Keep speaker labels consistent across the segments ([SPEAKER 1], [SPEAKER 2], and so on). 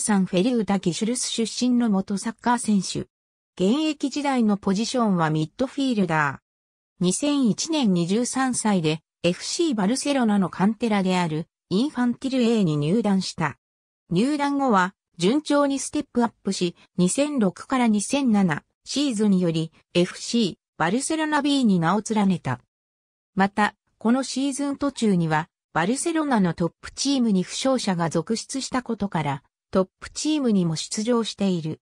[SPEAKER 1] サンフェリウダ・ギシュルス出身の元サッカー選手。現役時代のポジションはミッドフィールダー。2001年23歳で FC バルセロナのカンテラであるインファンティル A に入団した。入団後は順調にステップアップし、2006から2007シーズンより FC バルセロナ B に名を連ねた。また、このシーズン途中にはバルセロナのトップチームに負傷者が続出したことから、トップチームにも出場している。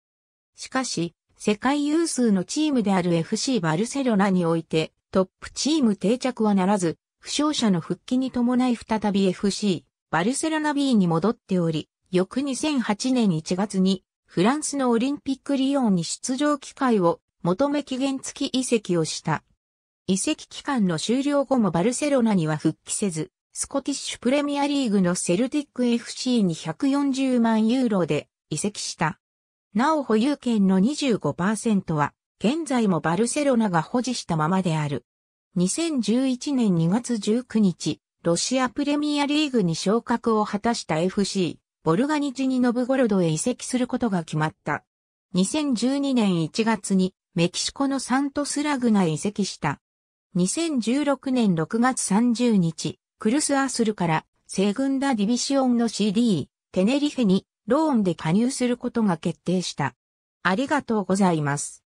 [SPEAKER 1] しかし、世界有数のチームである FC バルセロナにおいて、トップチーム定着はならず、負傷者の復帰に伴い再び FC、バルセロナ B に戻っており、翌2008年1月に、フランスのオリンピックリオンに出場機会を求め期限付き移籍をした。移籍期間の終了後もバルセロナには復帰せず、スコティッシュプレミアリーグのセルティック FC に140万ユーロで移籍した。なお保有権の25%は、現在もバルセロナが保持したままである。2011年2月19日、ロシアプレミアリーグに昇格を果たした FC、ボルガニジニノブゴロドへ移籍することが決まった。2012年1月にメキシコのサントスラグナへ移籍した。2016年6月30日、クルスアースルから西軍ダディビシオンの CD、テネリフェにローンで加入することが決定した。ありがとうございます。